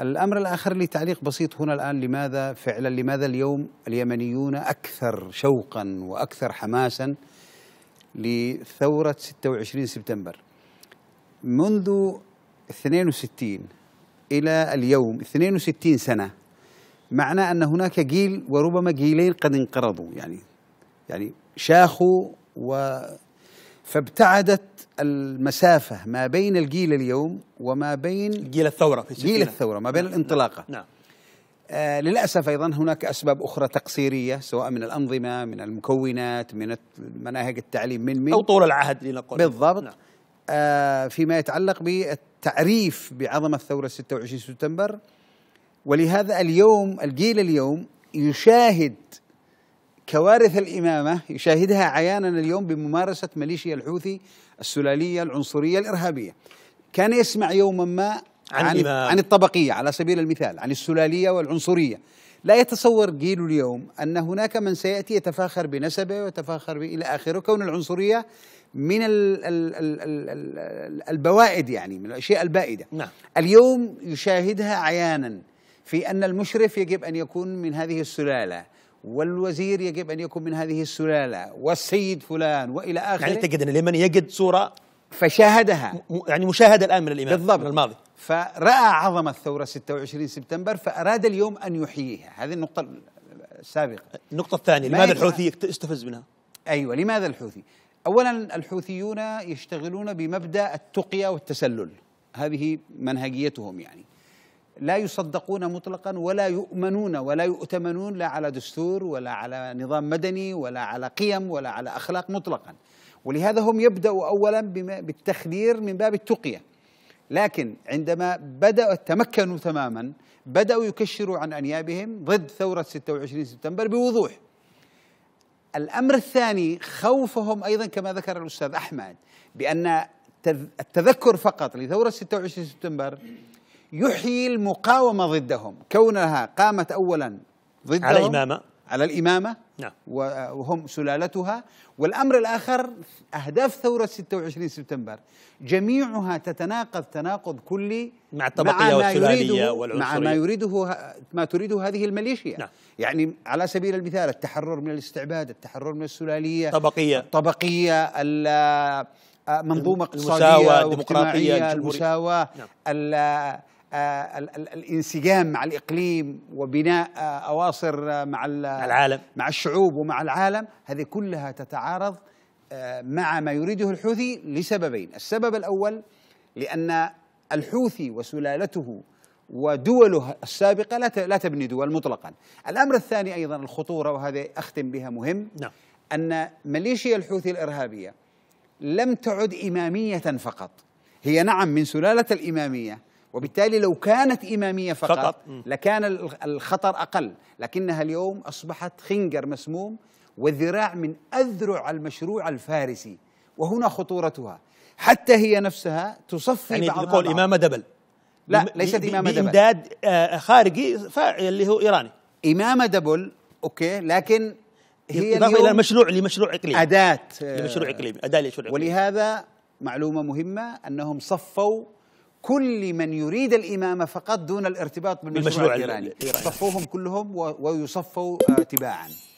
الأمر الآخر لي تعليق بسيط هنا الآن لماذا فعلا لماذا اليوم اليمنيون أكثر شوقا وأكثر حماسا لثورة 26 سبتمبر منذ 62 إلى اليوم 62 سنة معنى أن هناك جيل وربما جيلين قد انقرضوا يعني يعني شاخوا و فابتعدت المسافة ما بين الجيل اليوم وما بين جيل الثورة في جيل الثورة ما بين نعم، الانطلاقة نعم،, نعم آه للأسف أيضا هناك أسباب أخرى تقصيرية سواء من الأنظمة من المكونات من مناهج التعليم من من أو طول العهد لنقول بالضبط نعم. آه فيما يتعلق بالتعريف بعظمة الثورة 26 سبتمبر ولهذا اليوم الجيل اليوم يشاهد كوارث الإمامة يشاهدها عيانا اليوم بممارسة ميليشيا الحوثي السلالية العنصرية الإرهابية كان يسمع يوما ما عن, عن, الطبقية على سبيل المثال عن السلالية والعنصرية لا يتصور جيل اليوم أن هناك من سيأتي يتفاخر بنسبه ويتفاخر إلى آخره كون العنصرية من الـ الـ الـ الـ البوائد يعني من الأشياء البائدة نعم. اليوم يشاهدها عيانا في أن المشرف يجب أن يكون من هذه السلالة والوزير يجب أن يكون من هذه السلالة والسيد فلان وإلى آخره يعني تجد أن اليمن يجد صورة فشاهدها يعني مشاهدة الآن من الإمام بالضبط من الماضي فرأى عظمة الثورة 26 سبتمبر فأراد اليوم أن يحييها هذه النقطة السابقة النقطة الثانية لماذا الحوثي يستفز منها؟ أيوة لماذا الحوثي؟ أولا الحوثيون يشتغلون بمبدأ التقية والتسلل هذه منهجيتهم يعني لا يصدقون مطلقا ولا يؤمنون ولا يؤتمنون لا على دستور ولا على نظام مدني ولا على قيم ولا على اخلاق مطلقا ولهذا هم يبداوا اولا بالتخدير من باب التقيه لكن عندما بداوا تمكنوا تماما بداوا يكشروا عن انيابهم ضد ثوره 26 سبتمبر بوضوح الامر الثاني خوفهم ايضا كما ذكر الاستاذ احمد بان التذكر فقط لثوره 26 سبتمبر يحيي المقاومة ضدهم كونها قامت أولا ضدهم على الإمامة على الإمامة نعم وهم سلالتها والأمر الآخر أهداف ثورة 26 سبتمبر جميعها تتناقض تناقض كلي مع الطبقية مع والسلالية والعنصرية مع ما يريده ما تريده هذه الميليشيا نعم. يعني على سبيل المثال التحرر من الاستعباد التحرر من السلالية الطبقية الطبقية آه، منظومة اقتصادية المساواة الديمقراطية المساواة نعم. آه، الانسجام مع الاقليم وبناء آه، اواصر آه، مع العالم مع الشعوب ومع العالم هذه كلها تتعارض مع ما يريده الحوثي لسببين السبب الاول لان الحوثي وسلالته ودوله السابقة لا لا تبني دول مطلقا الأمر الثاني أيضا الخطورة وهذا أختم بها مهم نعم. أن ميليشيا الحوثي الإرهابية لم تعد إمامية فقط هي نعم من سلالة الإمامية وبالتالي لو كانت إمامية فقط, فقط. لكان الخطر أقل لكنها اليوم أصبحت خنجر مسموم وذراع من أذرع المشروع الفارسي وهنا خطورتها حتى هي نفسها تصفي يعني بعضها نقول إمامة دبل لا ليست إمامة دبل إمداد آه، خارجي اللي هو إيراني إمامة دبل أوكي لكن هي إضافة إلى مشروع لمشروع إقليمي أداة لمشروع إقليمي أداة لمشروع إقليمي ولهذا معلومة مهمة أنهم صفوا كل من يريد الإمامة فقط دون الارتباط بالمشروع الإيراني صفوهم كلهم ويصفوا تباعا